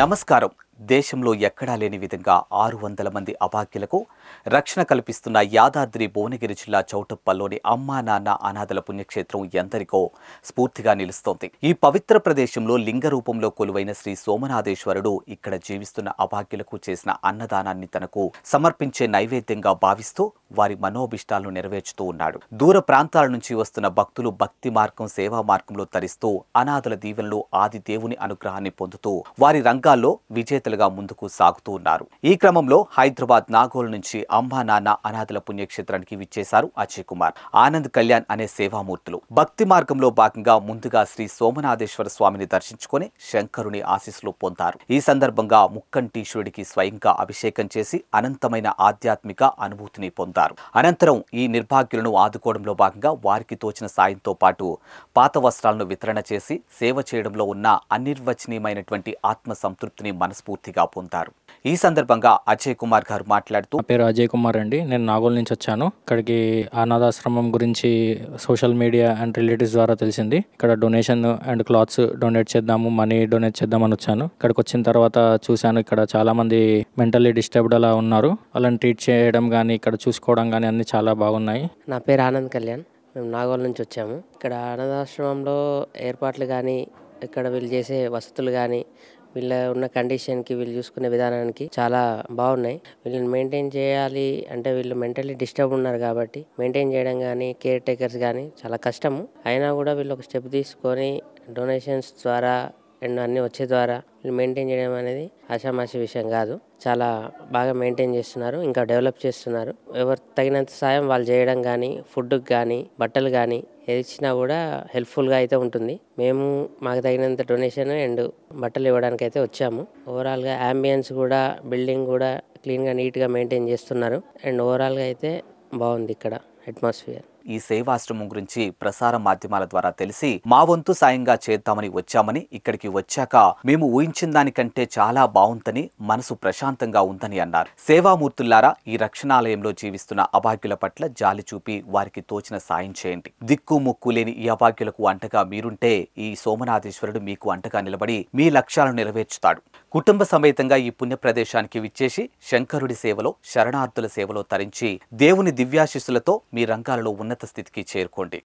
నమస్కారం దేశంలో ఎక్కడా లేని విధంగా ఆరు వందల మంది అభాగ్యులకు రక్షణ కల్పిస్తున్న యాదాద్రి భువనగిరి జిల్లా చౌటప్పల్లోని అమ్మా నాన్న అనాథల పుణ్యక్షేత్రం ఎందరికో స్ఫూర్తిగా నిలుస్తోంది ఈ పవిత్ర ప్రదేశంలో లింగ రూపంలో కొలువైన శ్రీ సోమనాథేశ్వరుడు ఇక్కడ జీవిస్తున్న అభాగ్యులకు చేసిన అన్నదానాన్ని తనకు సమర్పించే నైవేద్యంగా భావిస్తూ వారి మనోభిష్టాలను నెరవేర్చుతూ ఉన్నాడు దూర ప్రాంతాల నుంచి వస్తున్న భక్తులు భక్తి మార్గం సేవా మార్గంలో తరిస్తూ అనాథల దీవెనలో ఆది దేవుని అనుగ్రహాన్ని పొందుతూ వారి రంగాల్లో విజేత బాధ్యతలుగా ముందుకు సాగుతూ ఉన్నారు ఈ క్రమంలో హైదరాబాద్ నాగోల్ నుంచి అంబా నాన్న అనాథల పుణ్యక్షేత్రానికి విచ్చేశారు అజయ్ కుమార్ ఆనంద్ కళ్యాణ్ అనే సేవామూర్తులు భక్తి మార్గంలో భాగంగా ముందుగా శ్రీ సోమనాథేశ్వర స్వామిని దర్శించుకుని శంకరుని ఆశీస్సులు పొందారు ఈ సందర్భంగా ముక్కంటీశ్వరుడికి స్వయంగా అభిషేకం చేసి అనంతమైన ఆధ్యాత్మిక అనుభూతిని పొందారు అనంతరం ఈ నిర్భాగ్యులను ఆదుకోవడంలో భాగంగా వారికి తోచిన సాయంతో పాటు పాత వస్త్రాలను వితరణ చేసి సేవ చేయడంలో ఉన్న అనిర్వచనీయమైనటువంటి ఆత్మ సంతృప్తిని మనస్ఫూర్తి స్ఫూర్తిగా పొందారు ఈ సందర్భంగా అజయ్ కుమార్ గారు మాట్లాడుతూ పేరు అజయ్ కుమార్ అండి నేను నాగోల్ నుంచి వచ్చాను ఇక్కడికి అనాథాశ్రమం గురించి సోషల్ మీడియా అండ్ రిలేటివ్స్ ద్వారా తెలిసింది ఇక్కడ డొనేషన్ అండ్ క్లాత్స్ డొనేట్ చేద్దాము మనీ డొనేట్ చేద్దామని వచ్చాను ఇక్కడికి వచ్చిన తర్వాత చూశాను ఇక్కడ చాలా మంది మెంటల్లీ డిస్టర్బ్డ్ అలా ఉన్నారు వాళ్ళని ట్రీట్ చేయడం కానీ ఇక్కడ చూసుకోవడం కానీ అన్ని చాలా బాగున్నాయి నా పేరు ఆనంద్ కళ్యాణ్ మేము నాగోల్ నుంచి వచ్చాము ఇక్కడ అనాథాశ్రమంలో ఏర్పాట్లు కానీ ఇక్కడ వీళ్ళు చేసే వసతులు కానీ వీళ్ళ ఉన్న కండిషన్కి వీళ్ళు చూసుకునే విధానానికి చాలా బాగున్నాయి వీళ్ళని మెయింటైన్ చేయాలి అంటే వీళ్ళు మెంటలీ డిస్టర్బ్ ఉన్నారు కాబట్టి మెయింటైన్ చేయడం కానీ కేర్ టేకర్స్ కానీ చాలా కష్టము అయినా కూడా వీళ్ళు ఒక స్టెప్ తీసుకొని డొనేషన్స్ ద్వారా అండ్ అన్నీ వచ్చే ద్వారా మెయింటైన్ చేయడం అనేది ఆషామాషి విషయం కాదు చాలా బాగా మెయింటైన్ చేస్తున్నారు ఇంకా డెవలప్ చేస్తున్నారు ఎవరు తగినంత సాయం వాళ్ళు చేయడం కానీ ఫుడ్కి కానీ బట్టలు కానీ ఏది ఇచ్చినా కూడా హెల్ప్ఫుల్గా అయితే ఉంటుంది మేము మాకు తగినంత డొనేషన్ అండ్ బట్టలు ఇవ్వడానికి అయితే వచ్చాము ఓవరాల్గా అంబియన్స్ కూడా బిల్డింగ్ కూడా క్లీన్గా నీట్గా మెయింటైన్ చేస్తున్నారు అండ్ ఓవరాల్గా అయితే బాగుంది ఇక్కడ అట్మాస్ఫియర్ ఈ సేవాశ్రమం గురించి ప్రసార మాధ్యమాల ద్వారా తెలిసి మా వంతు సాయంగా చేద్దామని వచ్చామని ఇక్కడికి వచ్చాక మేము ఊహించిన దానికంటే చాలా బాగుందని మనసు ప్రశాంతంగా ఉందని అన్నారు సేవామూర్తుల్లారా ఈ రక్షణాలయంలో జీవిస్తున్న అభాగ్యుల పట్ల జాలి చూపి వారికి తోచిన సాయం చేయండి దిక్కు ముక్కు లేని ఈ అభాగ్యులకు అంటగా మీరుంటే ఈ సోమనాథేశ్వరుడు మీకు అంటగా నిలబడి మీ లక్ష్యాలను నెరవేర్చుతాడు కుటుంబ సమేతంగా ఈ పుణ్య ప్రదేశానికి విచ్చేసి శంకరుడి సేవలో శరణార్థుల సేవలో తరించి దేవుని దివ్యాశిస్సులతో మీ రంగాలలో ఉన్నత స్థితికి చేరుకోండి